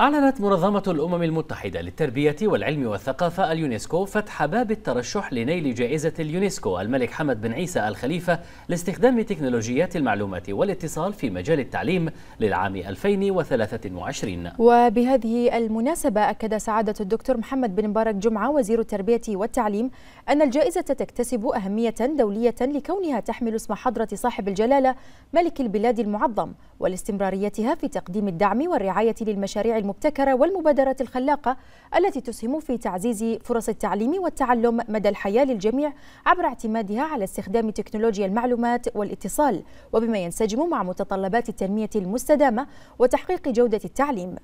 أعلنت منظمة الأمم المتحدة للتربية والعلم والثقافة اليونسكو فتح باب الترشح لنيل جائزة اليونسكو الملك حمد بن عيسى الخليفة لاستخدام تكنولوجيات المعلومات والاتصال في مجال التعليم للعام 2023 وبهذه المناسبة أكد سعادة الدكتور محمد بن مبارك جمعة وزير التربية والتعليم أن الجائزة تكتسب أهمية دولية لكونها تحمل اسم حضرة صاحب الجلالة ملك البلاد المعظم والاستمراريتها في تقديم الدعم والرعاية للمشاريع المبتكرة والمبادرات الخلاقة التي تسهم في تعزيز فرص التعليم والتعلم مدى الحياة للجميع عبر اعتمادها على استخدام تكنولوجيا المعلومات والاتصال وبما ينسجم مع متطلبات التنمية المستدامة وتحقيق جودة التعليم